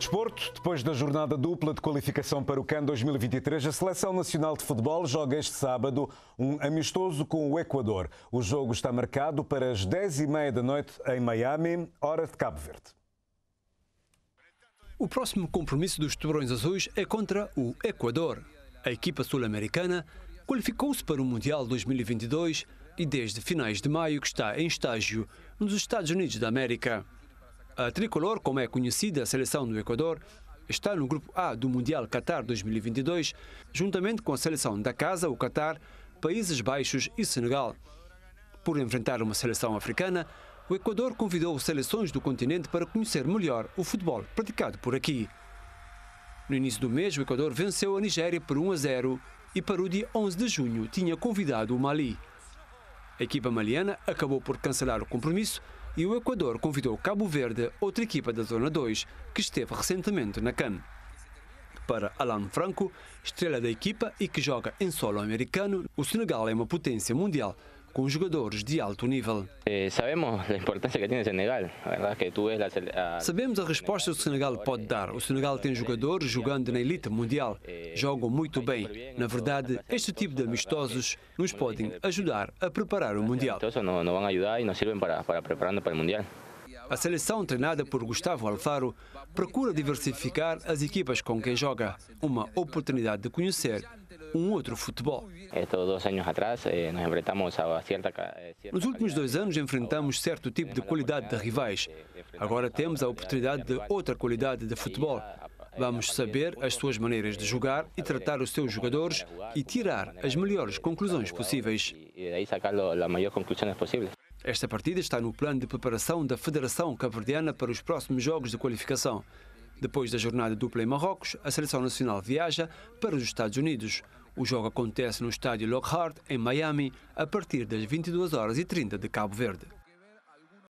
Desporto, depois da jornada dupla de qualificação para o CAN 2023, a Seleção Nacional de Futebol joga este sábado um amistoso com o Equador. O jogo está marcado para as 10h30 da noite em Miami, hora de Cabo Verde. O próximo compromisso dos Tubarões Azuis é contra o Equador. A equipa sul-americana qualificou-se para o Mundial 2022 e desde finais de maio que está em estágio nos Estados Unidos da América. A tricolor, como é conhecida a seleção do Equador, está no grupo A do Mundial Qatar 2022, juntamente com a seleção da casa, o Qatar, Países Baixos e Senegal. Por enfrentar uma seleção africana, o Equador convidou seleções do continente para conhecer melhor o futebol praticado por aqui. No início do mês, o Equador venceu a Nigéria por 1 a 0 e para o dia 11 de junho tinha convidado o Mali. A equipa maliana acabou por cancelar o compromisso e o Equador convidou Cabo Verde, outra equipa da Zona 2, que esteve recentemente na CAN. Para Alan Franco, estrela da equipa e que joga em solo americano, o Senegal é uma potência mundial com jogadores de alto nível. Eh, sabemos a resposta que o Senegal pode dar. O Senegal tem jogadores jogando na elite mundial. Jogam muito eh, bem. Na verdade, este tipo de amistosos nos podem ajudar a preparar o Mundial. A seleção treinada por Gustavo Alfaro procura diversificar as equipas com quem joga, uma oportunidade de conhecer um outro futebol. Nos últimos dois anos enfrentamos certo tipo de qualidade de rivais. Agora temos a oportunidade de outra qualidade de futebol. Vamos saber as suas maneiras de jogar e tratar os seus jogadores e tirar as melhores conclusões possíveis. Esta partida está no plano de preparação da Federação Cabo-Verdiana para os próximos jogos de qualificação. Depois da jornada dupla em Marrocos, a seleção nacional viaja para os Estados Unidos. O jogo acontece no estádio Lockhart, em Miami, a partir das 22 horas e 30 de Cabo Verde.